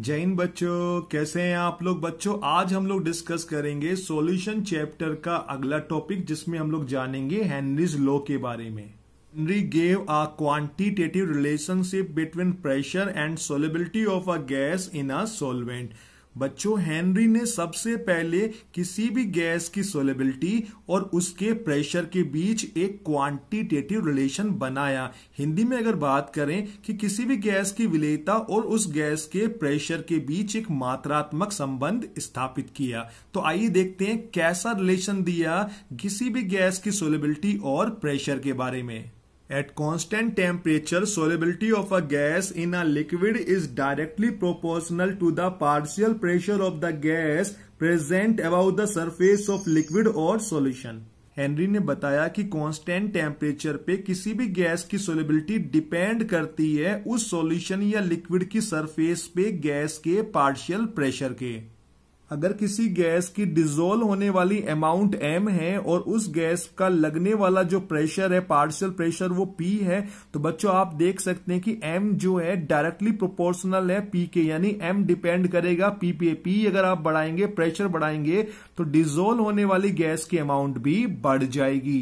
जैन बच्चों कैसे हैं आप लोग बच्चों आज हम लोग डिस्कस करेंगे सॉल्यूशन चैप्टर का अगला टॉपिक जिसमें हम लोग जानेंगे हेनरीज लॉ के बारे में Henry gave a quantitative relationship between pressure and solubility of a gas in a solvent बच्चों हेनरी ने सबसे पहले किसी भी गैस की सोलेबिलिटी और उसके प्रेशर के बीच एक क्वांटिटेटिव रिलेशन बनाया हिंदी में अगर बात करें कि किसी भी गैस की विलेयता और उस गैस के प्रेशर के बीच एक मात्रात्मक संबंध स्थापित किया तो आइए देखते हैं कैसा रिलेशन दिया किसी भी गैस की सोलेबिलिटी और प्रेशर के बारे में at constant temperature solubility of a gas in a liquid is directly proportional to the partial pressure of the gas present about the surface of liquid और सोल्यूशन हेनरी ने बताया कि constant temperature पे किसी भी गैस की solubility depend करती है उस सॉल्यूशन या लिक्विड की सरफेस पे गैस के पार्शियल प्रेशर के अगर किसी गैस की डिजोल्व होने वाली अमाउंट एम है और उस गैस का लगने वाला जो प्रेशर है पार्शियल प्रेशर वो पी है तो बच्चों आप देख सकते हैं कि एम जो है डायरेक्टली प्रोपोर्शनल है पी के यानी एम डिपेंड करेगा पी पे पी अगर आप बढ़ाएंगे प्रेशर बढ़ाएंगे तो डिजोल्व होने वाली गैस की अमाउंट भी बढ़ जाएगी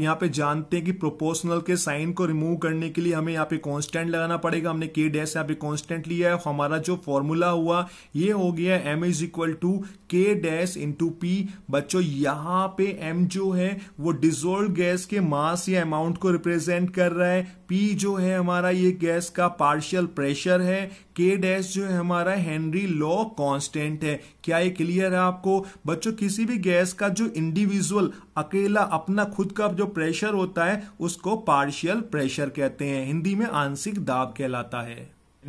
यहाँ पे जानते हैं कि प्रोपोर्शनल के साइन को रिमूव करने के लिए हमें यहाँ पे कांस्टेंट लगाना पड़ेगा हमने के डैश यहाँ पे कांस्टेंट लिया है हमारा जो फॉर्मूला हुआ ये हो गया M is equal to K dash into P बच्चों यहाँ पे एम जो है वो डिजोल्व गैस के मास या अमाउंट को रिप्रेजेंट कर रहा है पी जो है हमारा ये गैस का पार्शियल प्रेशर है के डैश जो है हमारा हेनरी लॉ कांस्टेंट है क्या ये क्लियर है आपको बच्चों किसी भी गैस का जो इंडिविजुअल अकेला अपना खुद का जो प्रेशर होता है उसको पार्शियल प्रेशर कहते हैं हिंदी में आंशिक दाब कहलाता है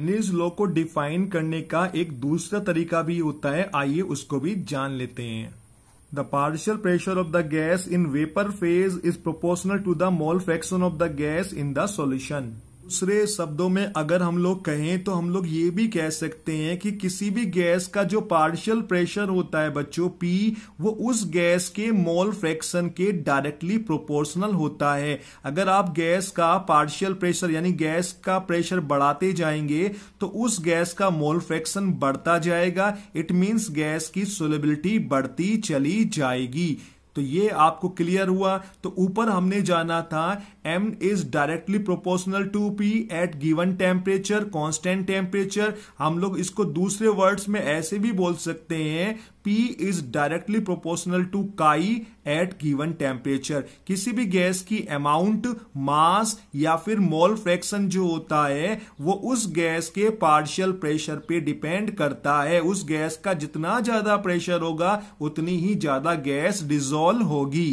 निज लॉ को डिफाइन करने का एक दूसरा तरीका भी होता है आइए उसको भी जान लेते हैं the partial pressure of the gas in vapour phase is proportional to the mole fraction of the gas in the solution दूसरे शब्दों में अगर हम लोग कहें तो हम लोग ये भी कह सकते हैं कि किसी भी गैस का जो पार्शियल प्रेशर होता है बच्चों पी वो उस गैस के मोल फ्रैक्शन के डायरेक्टली प्रोपोर्शनल होता है अगर आप गैस का पार्शियल प्रेशर यानी गैस का प्रेशर बढ़ाते जाएंगे तो उस गैस का मोल फ्रैक्शन बढ़ता जाएगा इट मीन्स गैस की सोलेबिलिटी बढ़ती चली जाएगी तो ये आपको क्लियर हुआ तो ऊपर हमने जाना था M is directly proportional to P at given temperature constant temperature हम लोग इसको दूसरे वर्ड्स में ऐसे भी बोल सकते हैं P is directly proportional to chi at given temperature किसी भी गैस की अमाउंट मास या फिर मोल फ्रैक्शन जो होता है वो उस गैस के पार्शियल प्रेशर पे डिपेंड करता है उस गैस का जितना ज्यादा प्रेशर होगा उतनी ही ज्यादा गैस डिजोल्व होगी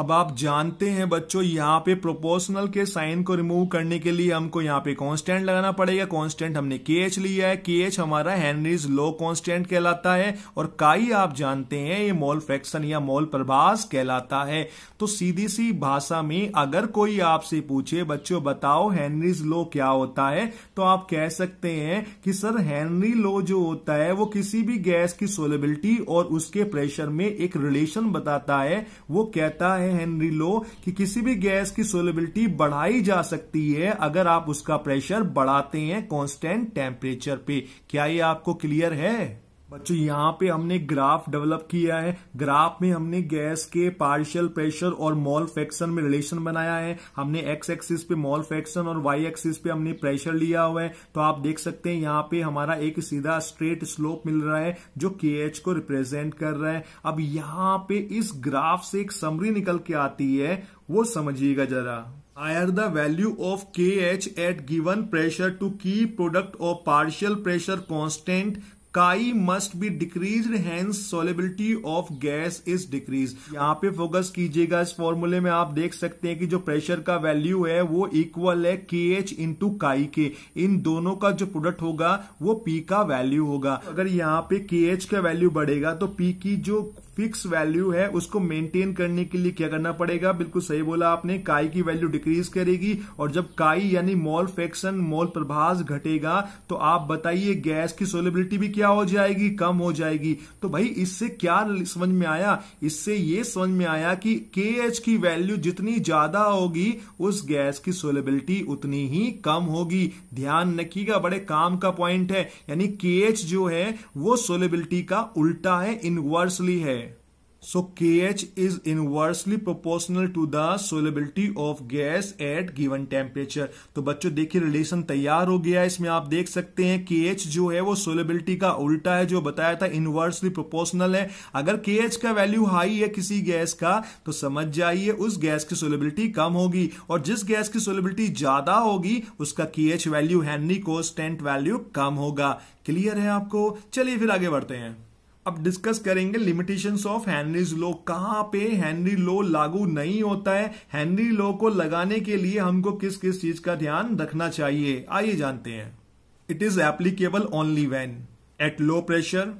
अब आप जानते हैं बच्चों यहाँ पे प्रोपोर्शनल के साइन को रिमूव करने के लिए हमको यहाँ पे कांस्टेंट लगाना पड़ेगा कांस्टेंट हमने के एच लिया है के एच हमारा हेनरीज लो कांस्टेंट कहलाता है और काई आप जानते हैं ये मोल फ्रैक्शन या मोल प्रभास कहलाता है तो सीधी सी भाषा में अगर कोई आपसे पूछे बच्चों बताओ हेनरीज लो क्या होता है तो आप कह सकते हैं कि सर हेनरी लो जो होता है वो किसी भी गैस की सोलेबिलिटी और उसके प्रेशर में एक रिलेशन बताता है वो कहता है हैं हेनरी लो कि किसी भी गैस की सोलेबिलिटी बढ़ाई जा सकती है अगर आप उसका प्रेशर बढ़ाते हैं कांस्टेंट टेम्परेचर पे क्या ये आपको क्लियर है बच्चों यहाँ पे हमने ग्राफ डेवलप किया है ग्राफ में हमने गैस के पार्शियल प्रेशर और मॉल फ्रैक्शन में रिलेशन बनाया है हमने एक्स एक्सिस पे मॉल फ्रैक्शन और वाई एक्सिस पे हमने प्रेशर लिया हुआ है तो आप देख सकते हैं यहाँ पे हमारा एक सीधा स्ट्रेट स्लोप मिल रहा है जो के एच को रिप्रेजेंट कर रहा है अब यहाँ पे इस ग्राफ से एक समरी निकल के आती है वो समझिएगा जरा higher the value of K H at given pressure to की product of partial pressure constant chi must be decrease hence solubility of gas is decrease यहाँ पे फोकस कीजिएगा इस फॉर्मूले में आप देख सकते हैं कि जो प्रेशर का वैल्यू है वो इक्वल है के एच इंटू काई के इन दोनों का जो प्रोडक्ट होगा वो पी का वैल्यू होगा अगर यहाँ पे के एच का वैल्यू बढ़ेगा तो पी की जो फिक्स वैल्यू है उसको मेंटेन करने के लिए क्या करना पड़ेगा बिल्कुल सही बोला आपने काई की वैल्यू डिक्रीज करेगी और जब काई यानी मोल फ्रैक्शन मोल प्रभास घटेगा तो आप बताइए गैस की सोलेबिलिटी भी क्या हो जाएगी कम हो जाएगी तो भाई इससे क्या समझ में आया इससे ये समझ में आया कि के एच की वैल्यू जितनी ज्यादा होगी उस गैस की सोलेबिलिटी उतनी ही कम होगी ध्यान रखिएगा बड़े काम का पॉइंट है यानी के एच जो है वो सोलेबिलिटी का उल्टा है इनवर्सली है So kH is inversely proportional to the solubility of gas at given temperature. तो बच्चों देखिए रिलेशन तैयार हो गया इसमें आप देख सकते हैं के एच जो है वो सोलेबिलिटी का उल्टा है जो बताया था इनवर्सली प्रोपोर्शनल है अगर के एच का वैल्यू हाई है किसी गैस का तो समझ जाइए उस गैस की सोलेबिलिटी कम होगी और जिस गैस की सोलेबिलिटी ज्यादा होगी उसका K H value Henry constant value कम होगा क्लियर है आपको चलिए फिर आगे बढ़ते हैं अब डिस्कस करेंगे लिमिटेशंस ऑफ हैनरीज लॉ कहां पे हैनरी लॉ लागू नहीं होता है हेनरी लॉ को लगाने के लिए हमको किस किस चीज का ध्यान रखना चाहिए आइए जानते हैं it is applicable only when at low pressure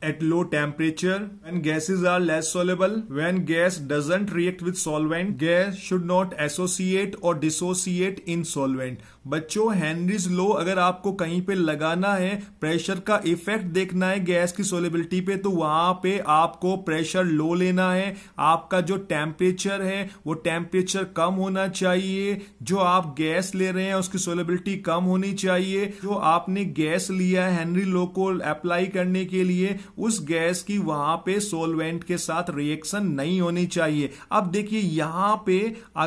at low temperature when gases are less soluble when gas doesn't react with solvent gas should not associate और dissociate in solvent बच्चों हेनरीज लो अगर आपको कहीं पे लगाना है pressure का effect देखना है गैस की सोलेबिलिटी पे तो वहां पे आपको प्रेशर लो लेना है आपका जो टेम्परेचर है वो टेम्परेचर कम होना चाहिए जो आप गैस ले रहे हैं उसकी सोलेबिलिटी कम होनी चाहिए जो आपने गैस लिया है लो को अप्लाई करने के लिए उस गैस की वहां पे सोलवेंट के साथ रिएक्शन नहीं होनी चाहिए अब देखिए यहां पे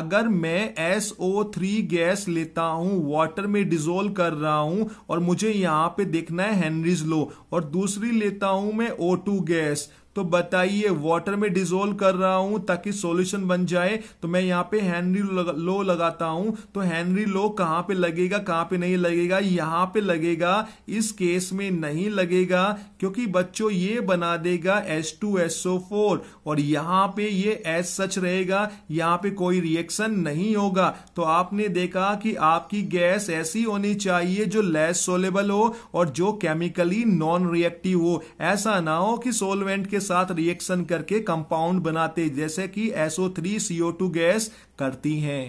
अगर मैं SO3 गैस लेता हूं वाटर में डिजोल्व कर रहा हूं और मुझे यहां पे देखना है हेनरीज लो और दूसरी लेता हूं मैं O2 गैस तो बताइए वाटर में डिजोल्व कर रहा हूं ताकि सॉल्यूशन बन जाए तो मैं यहां पे हेनरी लो लगाता हूं तो हेनरी लो कहां पे लगेगा कहां पे नहीं लगेगा यहां पे लगेगा इस केस में नहीं लगेगा क्योंकि बच्चों ये बना देगा S two S O four और यहां पे ये एस सच रहेगा यहां पे कोई रिएक्शन नहीं होगा तो आपने देखा कि आपकी गैस ऐसी होनी चाहिए जो लेस सोलेबल हो और जो केमिकली नॉन रिएक्टिव हो ऐसा ना हो कि सोलवेंट के साथ रिएक्शन करके कंपाउंड बनाते जैसे कि SO3 CO2 गैस करती हैं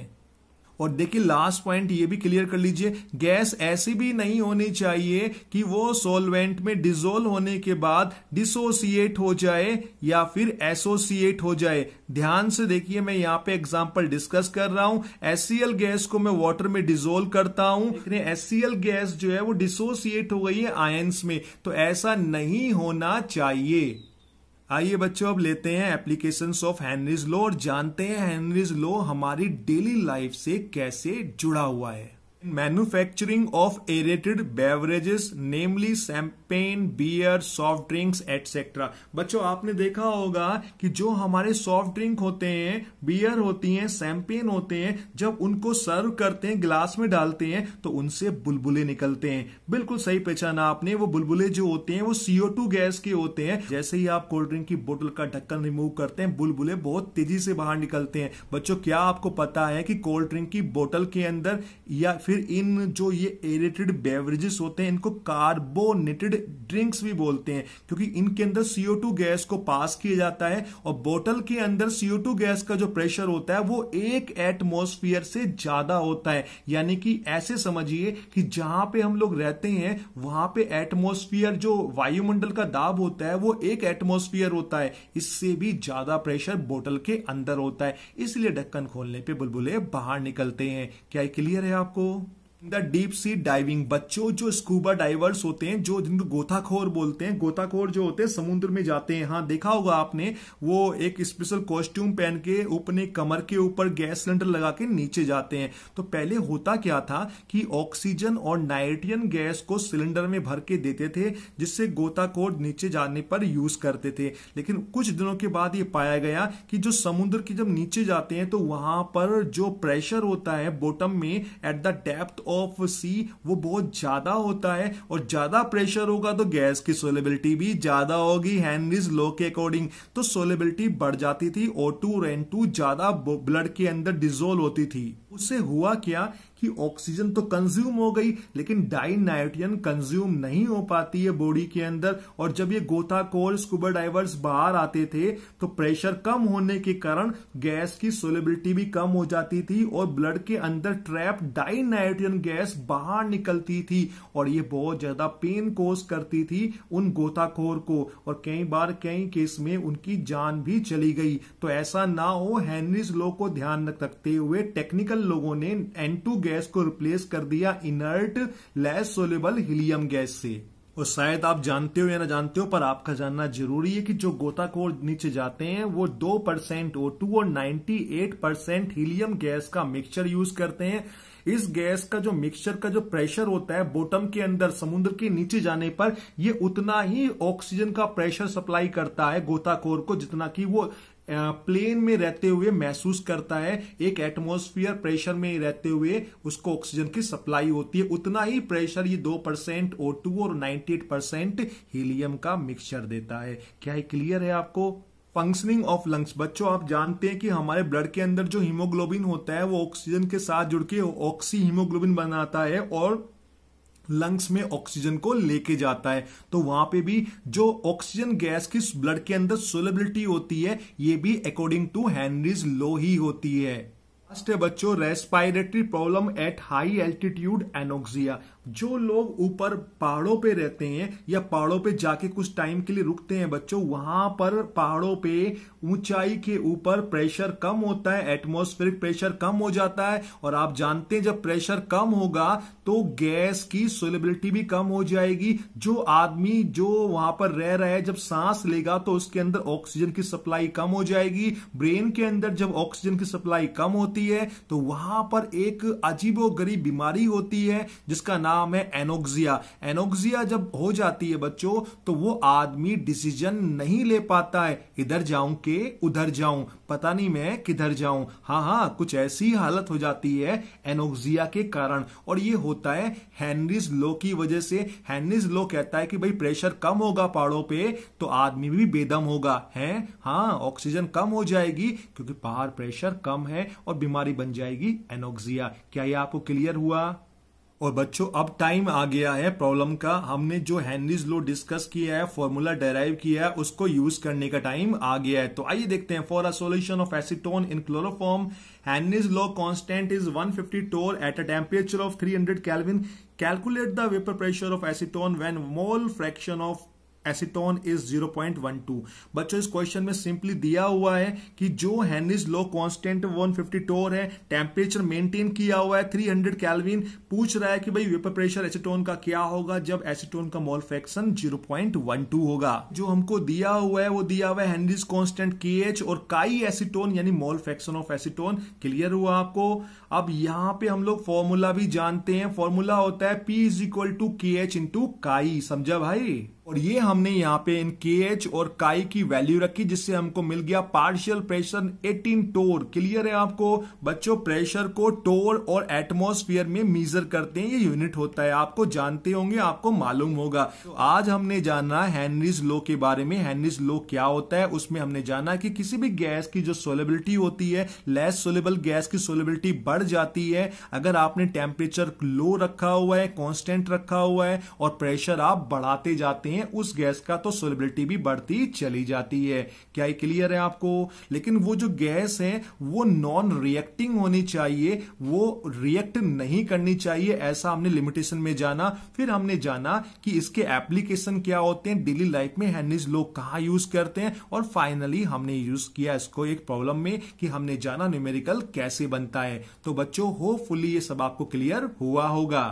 और देखिए लास्ट पॉइंट ये भी क्लियर कर लीजिए गैस ऐसी भी नहीं होनी चाहिए कि वो सोलवेंट में डिजोल्व होने के बाद डिसोसिएट हो जाए या फिर एसोसिएट हो जाए ध्यान से देखिए मैं यहाँ पे एग्जांपल डिस्कस कर रहा हूं एस गैस को मैं वाटर में डिजोल्व करता हूं एस गैस जो है वो डिसोसिएट हो गई है आयन्स में तो ऐसा नहीं होना चाहिए आइए बच्चों अब लेते हैं एप्लीकेशन ऑफ हेनरीज लॉ और जानते हैं हेनरीज लॉ हमारी डेली लाइफ से कैसे जुड़ा हुआ है manufacturing of aerated beverages namely champagne beer soft drinks etcetera बच्चों आपने देखा होगा कि जो हमारे सॉफ्ट ड्रिंक होते हैं बियर होती हैं सैम्पेन होते हैं जब उनको सर्व करते हैं ग्लास में डालते हैं तो उनसे बुलबुले निकलते हैं बिल्कुल सही पहचाना आपने वो बुलबुले जो होते हैं वो सीओ टू गैस के होते हैं जैसे ही आप कोल्ड ड्रिंक की बोतल का ढक्कन रिमूव करते हैं बुलबुले बहुत तेजी से बाहर निकलते हैं बच्चों क्या आपको पता है कि कोल्ड ड्रिंक की बोतल के अंदर या फिर फिर इन जो ये एरेटेड बेवरेजेस होते हैं इनको कार्बोनेटेड ड्रिंक्स भी बोलते हैं क्योंकि इनके अंदर सीओ गैस को पास किया जाता है और बोतल के अंदर सीओ गैस का जो प्रेशर होता है वो एक एटमोस्फियर से ज्यादा होता है यानी कि ऐसे समझिए कि जहां पे हम लोग रहते हैं वहां पे एटमोस्फियर जो वायुमंडल का दाब होता है वो एक एटमोस्फियर होता है इससे भी ज्यादा प्रेशर बोतल के अंदर होता है इसलिए ढक्कन खोलने पे बुलबुले बाहर निकलते हैं क्या क्लियर है आपको द डीप सी डाइविंग बच्चों जो स्कूबा डाइवर्स होते हैं जो जिनको गोताखोर बोलते हैं गोताखोर जो होते हैं समुद्र में जाते हैं हाँ देखा होगा आपने वो एक स्पेशल कॉस्ट्यूम पहन के अपने कमर के ऊपर गैस सिलेंडर लगा के नीचे जाते हैं तो पहले होता क्या था कि ऑक्सीजन और नाइट्रियन गैस को सिलेंडर में भर के देते थे जिससे गोताखोर नीचे जाने पर यूज करते थे लेकिन कुछ दिनों के बाद ये पाया गया कि जो समुद्र के जब नीचे जाते हैं तो वहां पर जो प्रेशर होता है बॉटम में at the depth of sea वो बहुत ज्यादा होता है और ज्यादा प्रेशर होगा तो गैस की सोलेबिलिटी भी ज्यादा होगी हैनरीज लो के अकॉर्डिंग तो सोलेबिलिटी बढ़ जाती थी ओ टू रेन टू ज्यादा ब्लड के अंदर डिजोल्व होती थी उससे हुआ क्या कि ऑक्सीजन तो कंज्यूम हो गई लेकिन डाइनाइट्रियन कंज्यूम नहीं हो पाती है बॉडी के अंदर और जब ये गोताखोर स्कूबा डाइवर्स बाहर आते थे तो प्रेशर कम होने के कारण गैस की सोलेबिलिटी भी कम हो जाती थी और ब्लड के अंदर ट्रैप डाइनाइट्रियन गैस बाहर निकलती थी और ये बहुत ज्यादा पेन कोज करती थी उन गोताखोर को और कई बार कई केस में उनकी जान भी चली गई तो ऐसा ना हो हैनरीज लो को ध्यान रखते हुए टेक्निकल लोगों ने एन टू गैस को रिप्लेस कर दिया inert less soluble helium gas से और शायद आप जानते हो या ना जानते हो पर आपका जानना जरूरी है कि जो गोताखोर नीचे जाते हैं वो दो परसेंट ओ टू और ninety eight percent helium gas का मिक्सचर यूज करते हैं इस गैस का जो मिक्सचर का जो प्रेशर होता है बॉटम के अंदर समुद्र के नीचे जाने पर ये उतना ही ऑक्सीजन का प्रेशर सप्लाई करता है गोताखोर को जितना कि वो प्लेन में रहते हुए महसूस करता है एक एटमोस्फियर प्रेशर में रहते हुए उसको ऑक्सीजन की सप्लाई होती है उतना ही प्रेशर ये दो परसेंट ओ टू और नाइन्टी एट परसेंट हीलियम का मिक्सचर देता है क्या ये क्लियर है आपको फंक्शनिंग ऑफ लंग्स बच्चों आप जानते हैं कि हमारे ब्लड के अंदर जो हीमोग्लोबिन होता है वो ऑक्सीजन के साथ जुड़ के ऑक्सी हीमोग्लोबिन बनाता है और लंग्स में ऑक्सीजन को लेके जाता है तो वहां पे भी जो ऑक्सीजन गैस की ब्लड के अंदर सोलेबिलिटी होती है ये भी अकॉर्डिंग टू हेनरीज लो ही होती है बच्चों respiratory problem at high altitude anoxia जो लोग ऊपर पहाड़ों पे रहते हैं या पहाड़ों पे जाके कुछ टाइम के लिए रुकते हैं बच्चों वहां पर पहाड़ों पे ऊंचाई के ऊपर प्रेशर कम होता है एटमोस्फेरिक प्रेशर कम हो जाता है और आप जानते हैं जब प्रेशर कम होगा तो गैस की सोलेबिलिटी भी कम हो जाएगी जो आदमी जो वहां पर रह रहा है जब सांस लेगा तो उसके अंदर ऑक्सीजन की सप्लाई कम हो जाएगी ब्रेन के अंदर जब ऑक्सीजन की सप्लाई कम होती है तो वहां पर एक अजीबो गरीब बीमारी होती है जिसका नाम नाम है एनोक्सिया एनोक्सिया जब हो जाती है बच्चों तो वो आदमी डिसीजन नहीं ले पाता है इधर जाऊं के उधर जाऊं पता नहीं मैं किधर जाऊं हाँ हाँ कुछ ऐसी हालत हो जाती है एनोक्सिया के कारण और ये होता है हैनरीज लो की वजह से हैनरीज लो कहता है कि भाई प्रेशर कम होगा पहाड़ों पे तो आदमी भी बेदम होगा है हाँ ऑक्सीजन कम हो जाएगी क्योंकि पहाड़ प्रेशर कम है और बीमारी बन जाएगी एनोक्सिया क्या ये आपको क्लियर हुआ और बच्चों अब टाइम आ गया है प्रॉब्लम का हमने जो हेनरीज लो डिस्कस किया है फॉर्मूला डेराइव किया है उसको यूज करने का टाइम आ गया है तो आइए देखते हैं for a solution of acetone in chloroform Henry's law constant is 150 fifty torr at a temperature of 300 kelvin calculate the vapour pressure of acetone when mole fraction of acetone is 0.12 बच्चों इस question में simply दिया हुआ है कि जो Henry's law constant 150 टोर है temperature maintain किया हुआ है 300 कैलविन पूछ रहा है कि भाई वेपर प्रेशर एसिटोन का क्या होगा जब एसिटोन का मोल फ्रैक्शन 0.12 होगा जो हमको दिया हुआ है वो दिया हुआ है कॉन्स्टेंट के एच और काई एसिटोन यानी mole fraction of acetone clear हुआ आपको अब यहां पे हम लोग फॉर्मूला भी जानते हैं फॉर्मूला होता है P is equal to K H into chi समझा भाई और ये हमने यहाँ पे इन के एच और काई की वैल्यू रखी जिससे हमको मिल गया पार्शियल प्रेशर 18 टोर क्लियर है आपको बच्चों प्रेशर को टोर और एटमॉस्फेयर में मीजर करते हैं ये यूनिट होता है आपको जानते होंगे आपको मालूम होगा तो आज हमने जाना हैनरीज लो के बारे में हैनरीज लो क्या होता है उसमें हमने जाना कि किसी भी गैस की जो सोलेबिलिटी होती है लेस सोलेबल गैस की सोलेबिलिटी बढ़ जाती है अगर आपने टेम्परेचर लो रखा हुआ है कॉन्स्टेंट रखा हुआ है और प्रेशर आप बढ़ाते जाते हैं रही हैं उस गैस का तो सोलिबिलिटी भी बढ़ती चली जाती है क्या ये क्लियर है आपको लेकिन वो जो गैस है वो नॉन रिएक्टिंग होनी चाहिए वो रिएक्ट नहीं करनी चाहिए ऐसा हमने लिमिटेशन में जाना फिर हमने जाना कि इसके एप्लीकेशन क्या होते हैं डेली लाइफ में हैनिज लोग कहाँ यूज करते हैं और फाइनली हमने यूज किया इसको एक प्रॉब्लम में कि हमने जाना न्यूमेरिकल कैसे बनता है तो बच्चों होपफुली ये सब आपको क्लियर हुआ होगा